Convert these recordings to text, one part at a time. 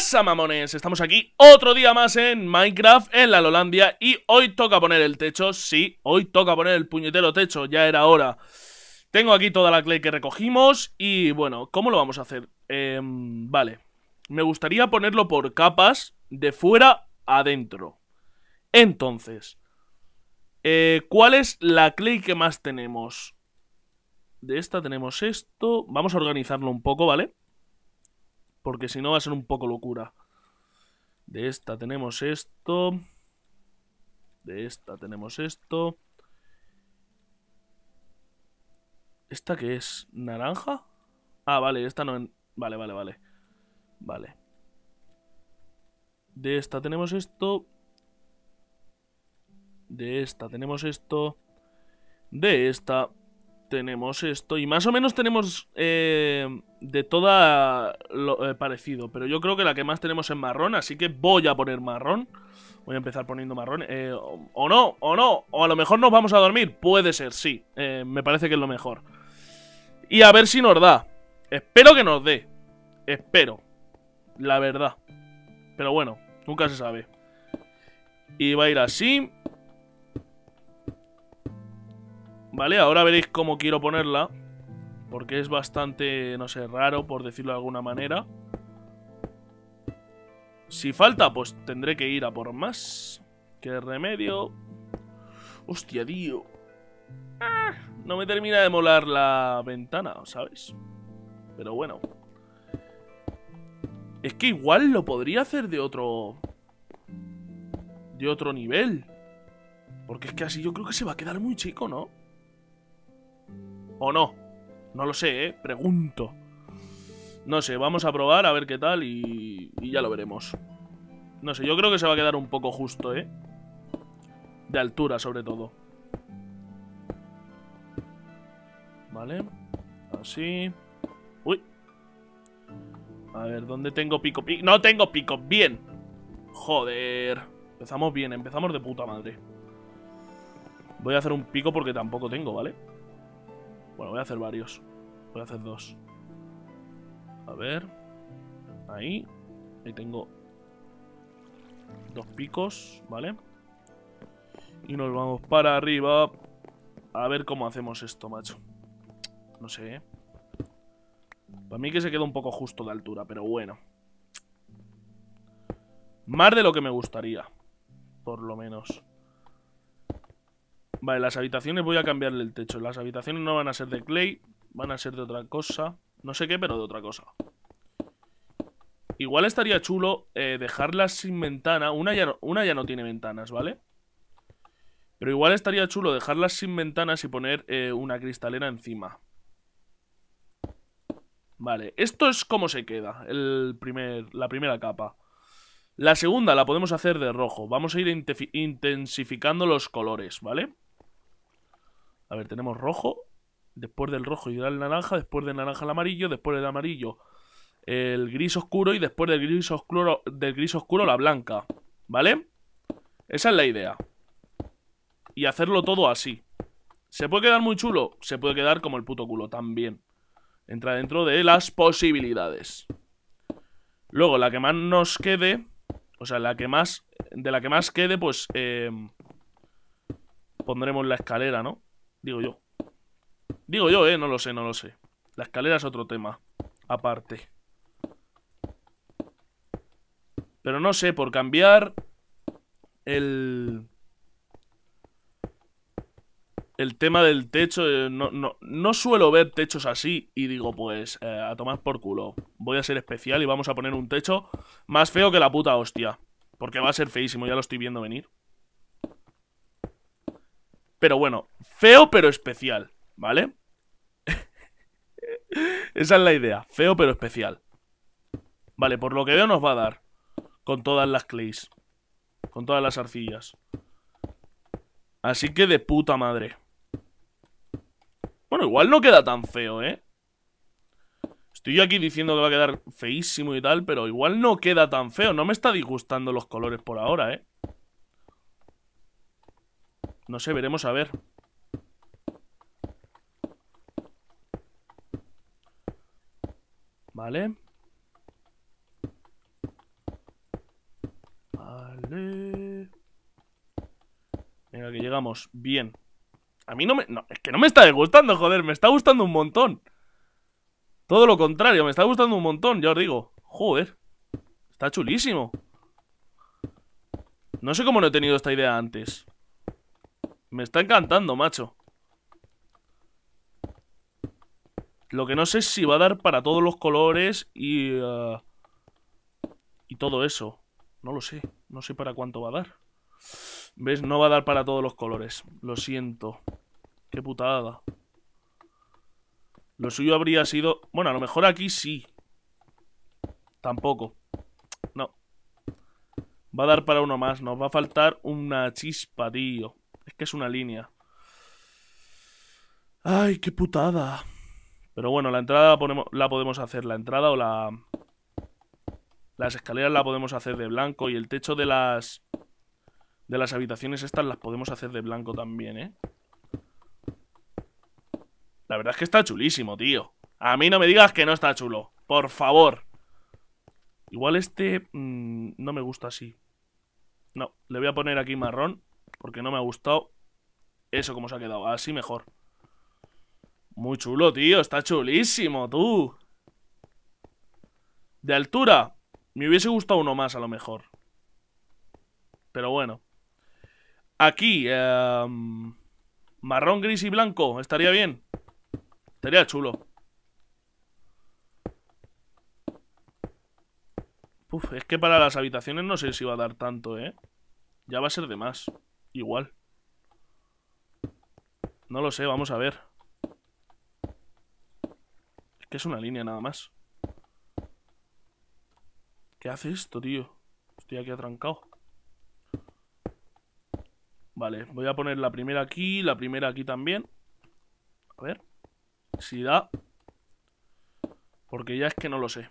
pasa, mamones? Estamos aquí otro día más en Minecraft, en la Lolandia, y hoy toca poner el techo. Sí, hoy toca poner el puñetero techo, ya era hora. Tengo aquí toda la clay que recogimos, y bueno, ¿cómo lo vamos a hacer? Em, vale, me gustaría ponerlo por capas, de fuera adentro. Entonces, eh, ¿cuál es la clay que más tenemos? De esta tenemos esto, vamos a organizarlo un poco, ¿vale? Porque si no va a ser un poco locura. De esta tenemos esto. De esta tenemos esto. ¿Esta qué es? ¿Naranja? Ah, vale, esta no... Vale, vale, vale. Vale. De esta tenemos esto. De esta tenemos esto. De esta tenemos esto. Y más o menos tenemos eh, de toda lo eh, parecido. Pero yo creo que la que más tenemos es marrón. Así que voy a poner marrón. Voy a empezar poniendo marrón. o, eh, o, no, o no. O a lo mejor nos vamos a dormir. Puede ser, sí. me parece que es lo mejor. Y a ver si nos da. Espero que nos dé. Espero. La verdad. Pero bueno, nunca se sabe. Y va a ir así. Vale, ahora veréis cómo quiero ponerla. Porque es bastante, no sé, raro, por decirlo de alguna manera. Si falta, pues tendré que ir a por más. Qué remedio. Hostia, tío. Ah, no me termina de molar la ventana, ¿sabes? Pero bueno. Es que igual lo podría hacer de otro... De otro nivel. Porque es que así yo creo que se va a quedar muy chico, ¿no? ¿O no? No lo sé, ¿eh? Pregunto. No sé, vamos a probar a ver qué tal y, ya lo veremos. No sé, yo creo que se va a quedar un poco justo, ¿eh? De altura, sobre todo. Vale. Así. Uy. A ver, ¿dónde tengo pico? pico? No tengo pico. Bien. Joder. Empezamos bien, empezamos de puta madre. Voy a hacer un pico porque tampoco tengo, ¿vale? vale bueno, voy a hacer varios. Voy a hacer dos. A ver. Ahí. Ahí tengo dos picos, ¿vale? Y nos vamos para arriba. A ver cómo hacemos esto, macho. No sé, ¿eh? Para mí que se queda un poco justo de altura, pero bueno. Más de lo que me gustaría. Por lo menos. Vale, las habitaciones voy a cambiarle el techo. Las habitaciones no van a ser de clay, van a ser de otra cosa. No sé qué, pero de otra cosa. Igual estaría chulo eh, dejarlas sin ventana. Una ya, no, una ya no tiene ventanas, ¿vale? Pero igual estaría chulo dejarlas sin ventanas y poner eh, una cristalera encima. Vale, esto es como se queda el primer, la primera capa. La segunda la podemos hacer de rojo. Vamos a ir intensificando los colores, ¿vale? A ver, tenemos rojo, después del rojo irá el naranja, después del naranja el amarillo, después del amarillo el gris oscuro y después del gris oscuro, del gris oscuro la blanca, ¿vale? Esa es la idea. Y hacerlo todo así. ¿Se puede quedar muy chulo? Se puede quedar como el puto culo también. Entra dentro de las posibilidades. Luego, la que más nos quede, o sea, la que más, de la que más quede, pues eh, pondremos la escalera, ¿no? Digo yo. Digo yo, eh, no lo sé, no lo sé. La escalera es otro tema. Aparte. Pero no sé, por cambiar el... El tema del techo, eh, no, suelo ver techos así y digo, pues, eh, a tomar por culo. Voy a ser especial y vamos a poner un techo más feo que la puta hostia. Porque va a ser feísimo, ya lo estoy viendo venir. Pero bueno, feo pero especial, ¿vale? Esa es la idea, feo pero especial. Vale, por lo que veo nos va a dar. Con todas las clays. Con todas las arcillas. Así que de puta madre. Bueno, igual no queda tan feo, ¿eh? Estoy aquí diciendo que va a quedar feísimo y tal, pero igual no queda tan feo. No me está disgustando los colores por ahora, ¿eh? No sé, veremos a ver. Vale. Vale. Venga, que llegamos. Bien. A mí no me... No, es que no me está gustando, joder. Me está gustando un montón. Todo lo contrario, me está gustando un montón, ya os digo. Joder. Está chulísimo. No sé cómo no he tenido esta idea antes. Me está encantando, macho. Lo que no sé es si va a dar para todos los colores y... Ah, y todo eso. No lo sé. No sé para cuánto va a dar. ¿Ves? No va a dar para todos los colores. Lo siento. Qué putada. Lo suyo habría sido... Bueno, a lo mejor aquí sí. Tampoco. No. Va a dar para uno más. Nos va a faltar una chispa, tío. Es que es una línea. Ay, qué putada. Pero bueno, la entrada la, podemos hacer. La entrada o la... Las escaleras la podemos hacer de blanco y el techo de las... De las habitaciones estas las podemos hacer de blanco también, ¿eh? La verdad es que está chulísimo, tío. A mí no me digas que no está chulo. Por favor. Igual este mm, no me gusta así. No, le voy a poner aquí marrón porque no me ha gustado eso como se ha quedado. Así mejor. Muy chulo, tío. Está chulísimo, tú. De altura. Me hubiese gustado uno más, a lo mejor. Pero bueno. Aquí. Em, marrón, gris y blanco. Estaría bien. Estaría chulo. Uf, es que para las habitaciones no sé si va a dar tanto, ¿eh? Ya va a ser de más igual. No lo sé, vamos a ver. Es que es una línea nada más. ¿Qué hace esto, tío? Estoy aquí atrancado. Vale, voy a poner la primera aquí, la primera aquí también. A ver. Si da. Porque ya es que no lo sé.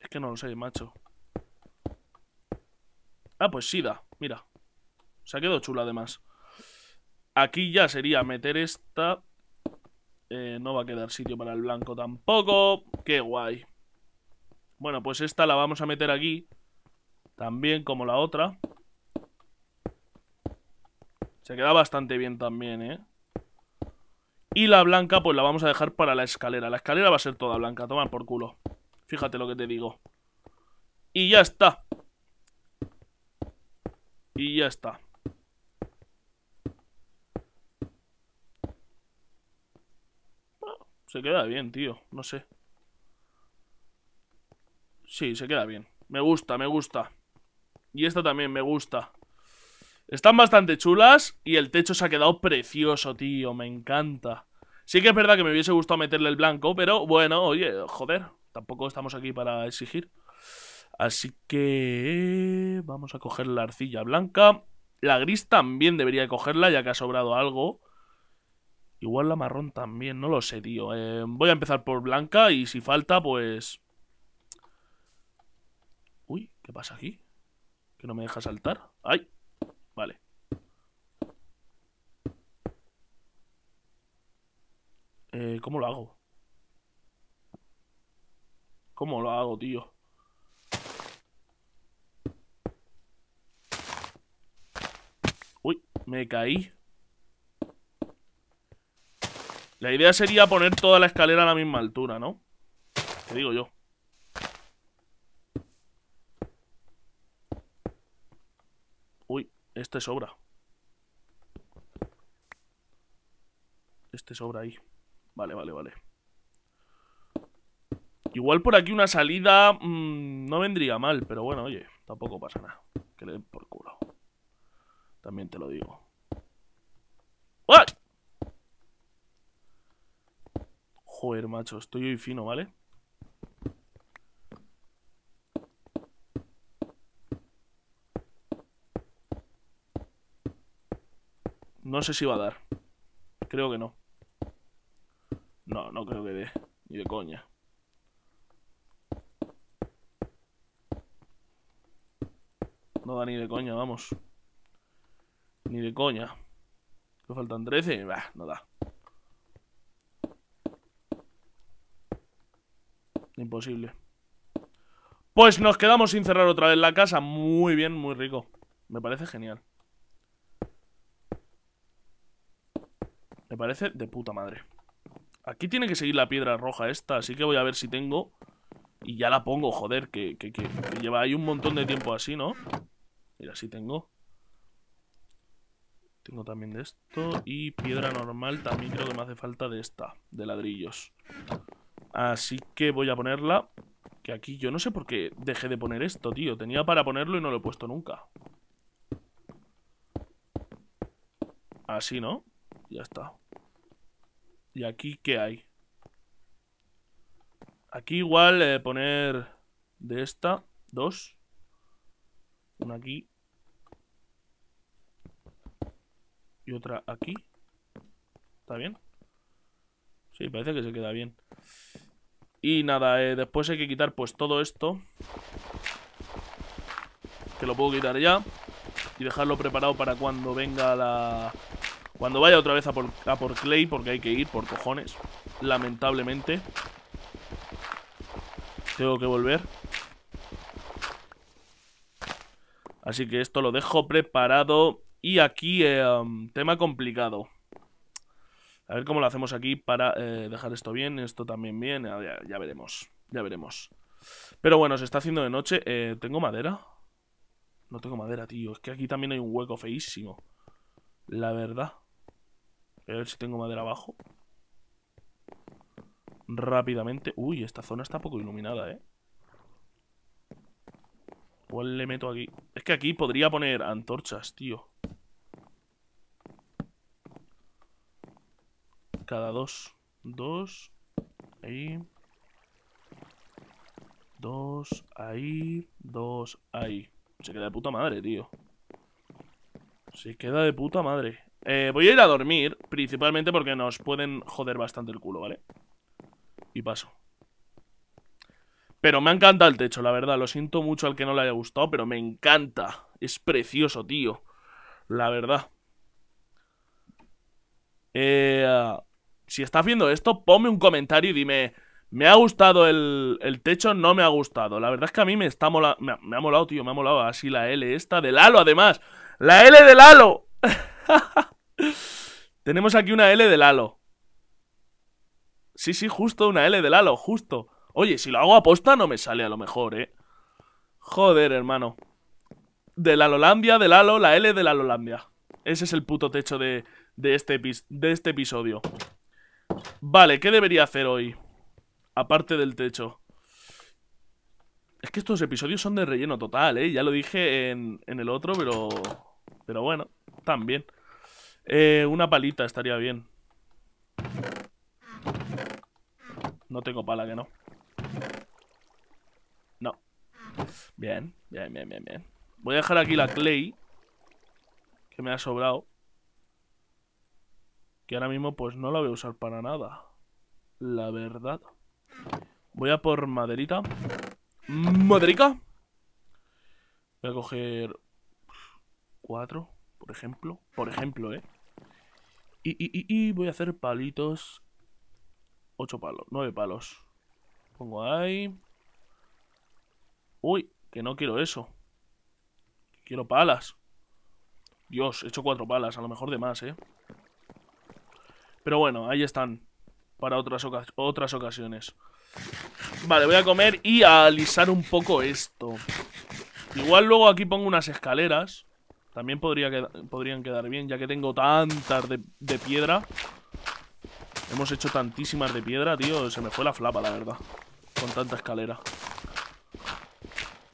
Es que no lo sé, macho. Ah, pues sí da, mira. Se ha quedado chula además. Aquí ya sería meter esta. Eh, no va a quedar sitio para el blanco tampoco. Qué guay. Bueno, pues esta la vamos a meter aquí. También como la otra. Se queda bastante bien también, ¿eh? Y la blanca pues la vamos a dejar para la escalera. La escalera va a ser toda blanca, toma por culo. Fíjate lo que te digo. Y ya está. Y ya está. Ah, se queda bien, tío. No sé. Sí, se queda bien. Me gusta, me gusta. Y esta también me gusta. Están bastante chulas y el techo se ha quedado precioso, tío. Me encanta. Sí que es verdad que me hubiese gustado meterle el blanco, pero bueno, oye, joder. Tampoco estamos aquí para exigir. Así que eh, vamos a coger la arcilla blanca. La gris también debería cogerla ya que ha sobrado algo. Igual la marrón también, no lo sé, tío. Eh, voy a empezar por blanca y si falta, pues... Uy, ¿qué pasa aquí? ¿Que no me deja saltar? ¡Ay! Vale. Eh, ¿Cómo lo hago? ¿Cómo lo hago, tío? Uy, me caí. La idea sería poner toda la escalera a la misma altura, ¿no? Te digo yo. Uy, este sobra. Este sobra ahí. Vale, vale, vale. Igual por aquí una salida mm, no vendría mal, pero bueno, oye, tampoco pasa nada. Que le den por culo. También te lo digo. ¡What! Joder, macho, estoy hoy fino, ¿vale? No sé si va a dar. Creo que no. No, no creo que dé. Ni de coña. No da ni de coña, vamos. Ni de coña. Me faltan 13. no da. Imposible. Pues nos quedamos sin cerrar otra vez la casa. Muy bien, muy rico. Me parece genial. Me parece de puta madre. Aquí tiene que seguir la piedra roja esta, así que voy a ver si tengo... Y ya la pongo, joder, que, lleva ahí un montón de tiempo así, ¿no? Mira, sí tengo. Tengo también de esto. Y piedra normal también creo que me hace falta de esta, de ladrillos. Así que voy a ponerla. Que aquí yo no sé por qué dejé de poner esto, tío. Tenía para ponerlo y no lo he puesto nunca. Así, ¿no? Ya está. ¿Y aquí qué hay? Aquí igual eh, poner de esta, dos. Una aquí y otra aquí. ¿Está bien? Sí, parece que se queda bien. Y nada, eh, después hay que quitar pues todo esto. Que lo puedo quitar ya. Y dejarlo preparado para cuando venga la... Cuando vaya otra vez a por, a por Clay, porque hay que ir, por cojones. Lamentablemente. Tengo que volver. Así que esto lo dejo preparado y aquí, eh, um, tema complicado. A ver cómo lo hacemos aquí para eh, dejar esto bien, esto también bien. Ya, veremos, ya veremos. Pero bueno, se está haciendo de noche. Eh, ¿Tengo madera? No tengo madera, tío. Es que aquí también hay un hueco feísimo. La verdad. A ver si tengo madera abajo. Rápidamente. Uy, esta zona está poco iluminada, ¿eh? ¿Cuál pues le meto aquí? Es que aquí podría poner antorchas, tío. Cada dos. Dos. Ahí. Dos. Ahí. Dos. Ahí. Se queda de puta madre, tío. Se queda de puta madre. Eh, voy a ir a dormir, principalmente porque nos pueden joder bastante el culo, ¿vale? Y paso. Pero me encanta el techo, la verdad. Lo siento mucho al que no le haya gustado, pero me encanta. Es precioso, tío. La verdad. Eh, ah, si estás viendo esto, ponme un comentario y dime... Me ha gustado el, techo, no me ha gustado. La verdad es que a mí me está me, me, ha molado, tío, me ha molado así la L esta del halo, además. ¡La L del halo! Tenemos aquí una L del halo. Sí, sí, justo una L del halo, justo. Oye, si lo hago aposta no me sale a lo mejor, ¿eh? Joder, hermano. De la Lolandia, del Lalo, la L de la Lolandia. Ese es el puto techo de, este, de este episodio. Vale, ¿qué debería hacer hoy? Aparte del techo. Es que estos episodios son de relleno total, ¿eh? Ya lo dije en, el otro, pero... Pero bueno, también. Eh, una palita estaría bien. No tengo pala, que no. Bien, bien, bien, bien, bien. Voy a dejar aquí la clay. Que me ha sobrado. Que ahora mismo pues no la voy a usar para nada. La verdad. Voy a por maderita. ¡Maderica! Voy a coger... Cuatro, por ejemplo. Por ejemplo, ¿eh? Y, y, y, y voy a hacer palitos. Ocho palos, nueve palos. Pongo ahí. Uy, que no quiero eso. Quiero palas. Dios, he hecho cuatro palas, a lo mejor de más, ¿eh? Pero bueno, ahí están. Para otras, otras ocasiones. Vale, voy a comer y a alisar un poco esto. Igual luego aquí pongo unas escaleras. También podría podrían quedar bien, ya que tengo tantas de, de piedra. Hemos hecho tantísimas de piedra, tío. Se me fue la flapa, la verdad. Con tanta escalera.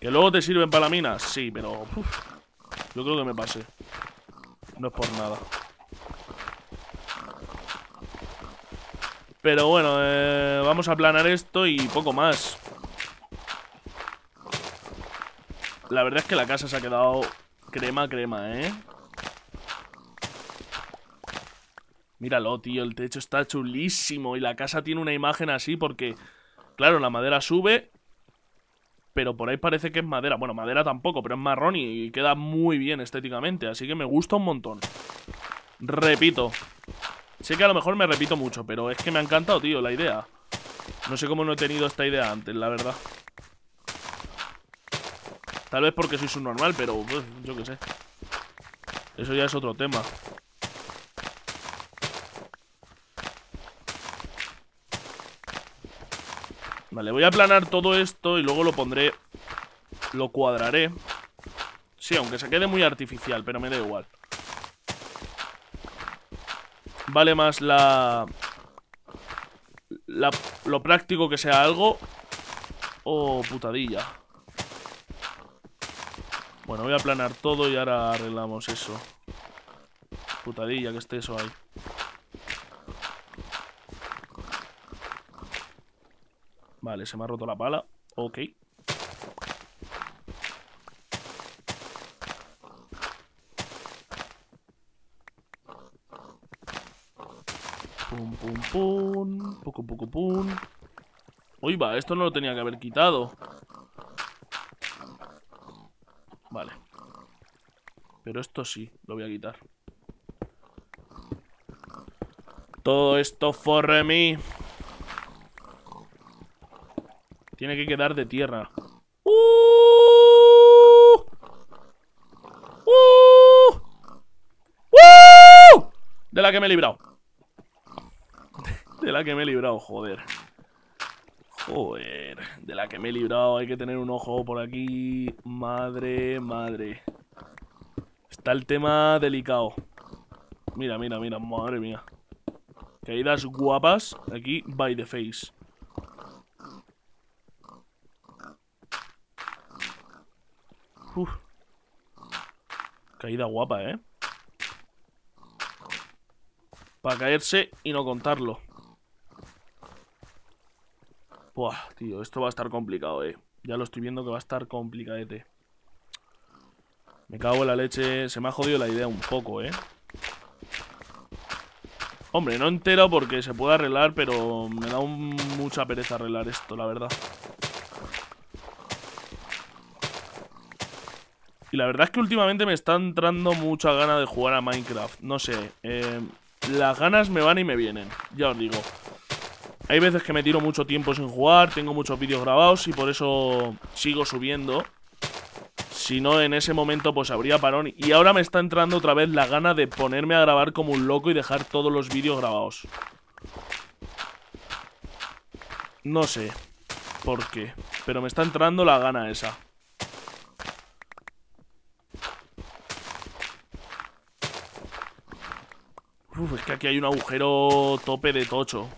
¿Que luego te sirven para la mina? Sí, pero... yo creo que me pase No es por nada. Pero bueno, eh, vamos a planear esto y poco más. La verdad es que la casa se ha quedado crema, crema, ¿eh? Míralo, tío, el techo está chulísimo y la casa tiene una imagen así porque, claro, la madera sube pero por ahí parece que es madera. Bueno, madera tampoco, pero es marrón y queda muy bien estéticamente, así que me gusta un montón. Repito. Sé que a lo mejor me repito mucho, pero es que me ha encantado, tío, la idea. No sé cómo no he tenido esta idea antes, la verdad. Tal vez porque soy subnormal, pero pues, yo qué sé. Eso ya es otro tema. Vale, voy a aplanar todo esto y luego lo pondré... Lo cuadraré. Sí, aunque se quede muy artificial, pero me da igual. Vale más la... lo práctico que sea algo. O putadilla. Bueno, voy a aplanar todo y ahora arreglamos eso. Putadilla que esté eso ahí. Vale, se me ha roto la pala. Ok. Pum, pum, pum. Poco, poco, pum. Uy, va, esto no lo tenía que haber quitado. Vale. Pero esto sí, lo voy a quitar. Todo esto for mí tiene que quedar de tierra. ¡Uh! ¡Uh! ¡Uh! De la que me he librado. De la que me he librado, joder. Joder, de la que me he librado. Hay que tener un ojo por aquí. Madre, madre. Está el tema delicado. Mira, mira, mira, madre mía. Caídas guapas aquí by the face. Caída guapa, ¿eh? Para caerse y no contarlo. Buah, tío, esto va a estar complicado, eh. Ya lo estoy viendo que va a estar complicadete. Me cago en la leche. Se me ha jodido la idea un poco, eh. Hombre, no entero porque se puede arreglar, pero me da mucha pereza arreglar esto, la verdad. Y la verdad es que últimamente me está entrando mucha gana de jugar a Minecraft. No sé, eh, las ganas me van y me vienen, ya os digo. Hay veces que me tiro mucho tiempo sin jugar, tengo muchos vídeos grabados y por eso sigo subiendo. Si no, en ese momento pues habría parón. Y ahora me está entrando otra vez la gana de ponerme a grabar como un loco y dejar todos los vídeos grabados. No sé por qué, pero me está entrando la gana esa. es que aquí hay un agujero tope de tocho.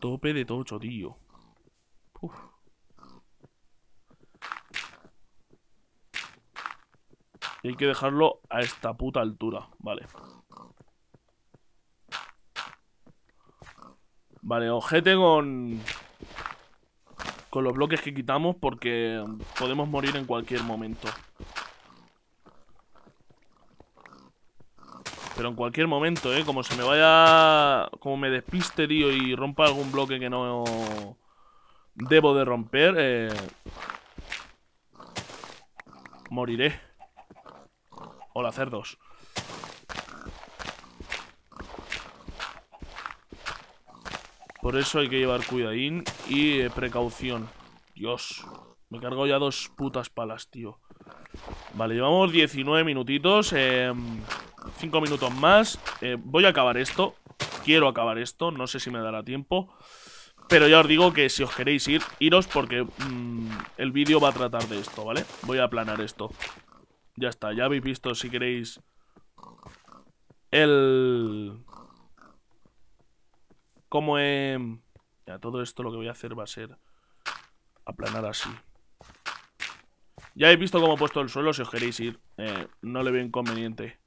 Tope de tocho, tío. Y hay que dejarlo a esta puta altura. Vale. Vale, ojete con... Con los bloques que quitamos porque podemos morir en cualquier momento. Pero en cualquier momento, ¿eh? Como se me vaya... Como me despiste, tío, y rompa algún bloque que no... Debo de romper, eh... Moriré. Hola, cerdos. Por eso hay que llevar cuidadín y eh, precaución. Dios, me he ya dos putas palas, tío. Vale, llevamos 19 minutitos. Eh cinco minutos más. Eh, voy a acabar esto. Quiero acabar esto. No sé si me dará tiempo. Pero ya os digo que si os queréis ir, iros porque mm, el vídeo va a tratar de esto, ¿vale? Voy a aplanar esto. Ya está, ya habéis visto si queréis el... Como he. Ya, todo esto lo que voy a hacer va a ser aplanar así. Ya habéis visto cómo he puesto el suelo, si os queréis ir. Eh, no le veo inconveniente.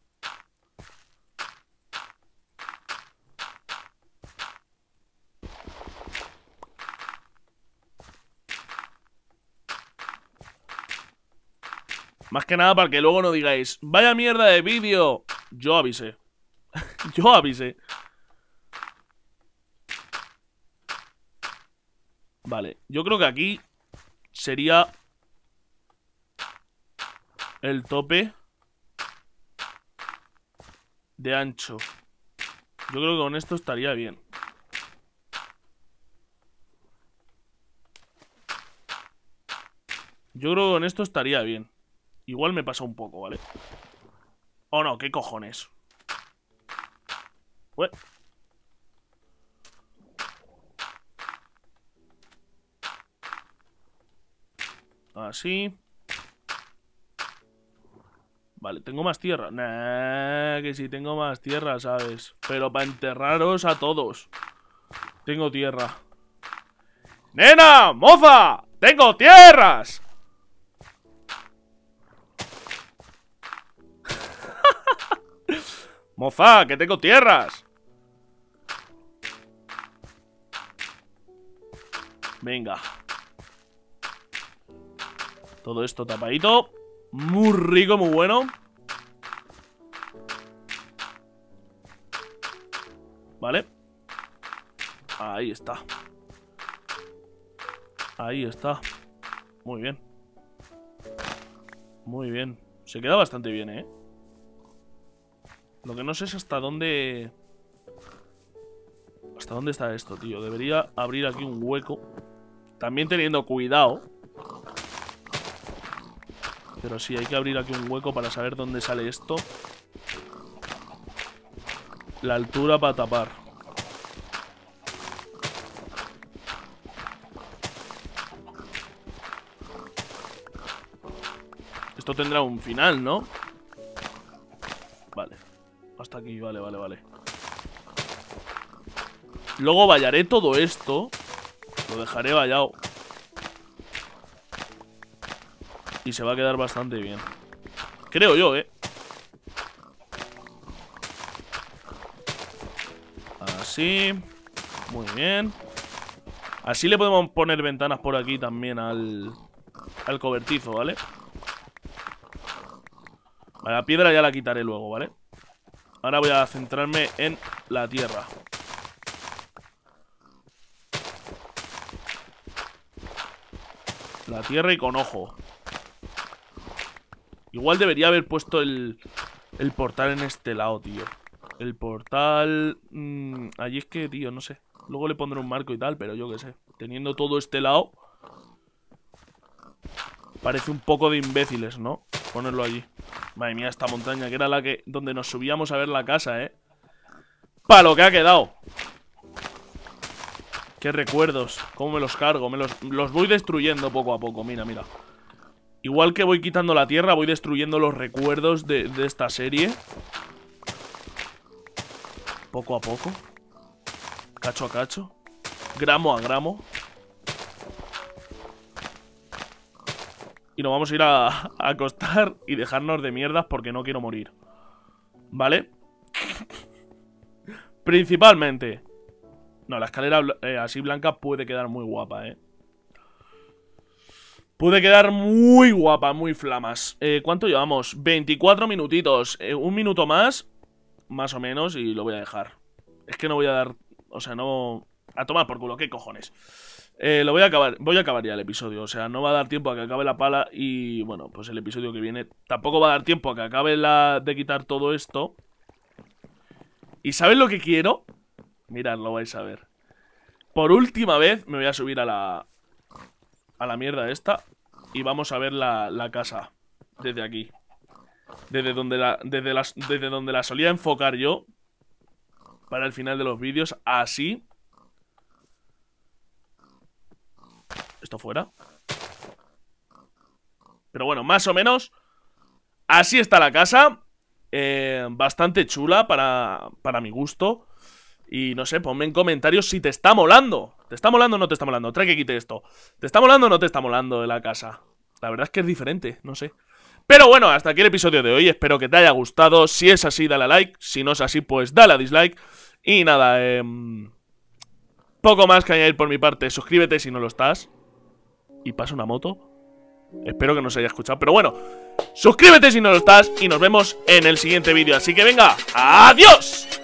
Más que nada para que luego no digáis, vaya mierda de vídeo. Yo avisé. Yo avisé. Vale, yo creo que aquí sería el tope de ancho. Yo creo que con esto estaría bien. Yo creo que con esto estaría bien. Igual me pasa un poco, ¿vale? Oh, no, qué cojones. Así. Vale, tengo más tierra. Nah, que si sí, tengo más tierra, ¿sabes? Pero para enterraros a todos. Tengo tierra. ¡Nena! ¡Moza! ¡Tengo tierras! Mofa, que tengo tierras. Venga. Todo esto tapadito. Muy rico, muy bueno. Vale. Ahí está. Ahí está. Muy bien. Muy bien. Se queda bastante bien, ¿eh? Lo que no sé es hasta dónde... ¿Hasta dónde está esto, tío? Debería abrir aquí un hueco. También teniendo cuidado. Pero sí, hay que abrir aquí un hueco para saber dónde sale esto. La altura para tapar. Esto tendrá un final, ¿no? hasta aquí, vale, vale, vale Luego vallaré todo esto Lo dejaré vallado Y se va a quedar bastante bien Creo yo, eh Así Muy bien Así le podemos poner ventanas por aquí también al, al cobertizo, ¿vale? Vale, la piedra ya la quitaré luego, ¿vale? Ahora voy a centrarme en la tierra. La tierra y con ojo. Igual debería haber puesto el, el portal en este lado, tío. El portal... Mm, allí es que, tío, no sé. Luego le pondré un marco y tal, pero yo qué sé. Teniendo todo este lado... Parece un poco de imbéciles, ¿no? Ponerlo allí. Madre mía, esta montaña que era la que donde nos subíamos a ver la casa, ¿eh? ¡Para lo que ha quedado! ¡Qué recuerdos! ¿Cómo me los cargo? Me los, voy destruyendo poco a poco, mira, mira. Igual que voy quitando la tierra, voy destruyendo los recuerdos de esta serie. Poco a poco. Cacho a cacho. Gramo a gramo. y nos vamos a ir a, acostar y dejarnos de mierdas porque no quiero morir. ¿Vale? Principalmente. No, la escalera eh, así blanca puede quedar muy guapa, ¿eh? Puede quedar muy guapa, muy flamas. Eh, ¿Cuánto llevamos? 24 minutitos. Eh, un minuto más, más o menos, y lo voy a dejar. Es que no voy a dar... O sea, no a tomar por culo, qué cojones. Eh, lo voy a acabar, voy a acabar ya el episodio, o sea, no va a dar tiempo a que acabe la pala y bueno, pues el episodio que viene tampoco va a dar tiempo a que acabe la de quitar todo esto. ¿Y sabes lo que quiero? Mirad, lo vais a ver. Por última vez me voy a subir a la a la mierda esta y vamos a ver la, casa desde aquí. Desde donde la desde, desde donde la solía enfocar yo para el final de los vídeos así Esto fuera. Pero bueno, más o menos. Así está la casa. Eh, bastante chula para, para mi gusto. Y no sé, ponme en comentarios si te está molando. ¿Te está molando o no te está molando? Trae que quite esto. ¿Te está molando o no te está molando de la casa? La verdad es que es diferente, no sé. Pero bueno, hasta aquí el episodio de hoy. Espero que te haya gustado. Si es así, dale a like. Si no es así, pues dale a dislike. Y nada, em, poco más que añadir por mi parte. Suscríbete si no lo estás y pasa una moto. Espero que no se haya escuchado, pero bueno, suscríbete si no lo estás y nos vemos en el siguiente vídeo. Así que venga, adiós.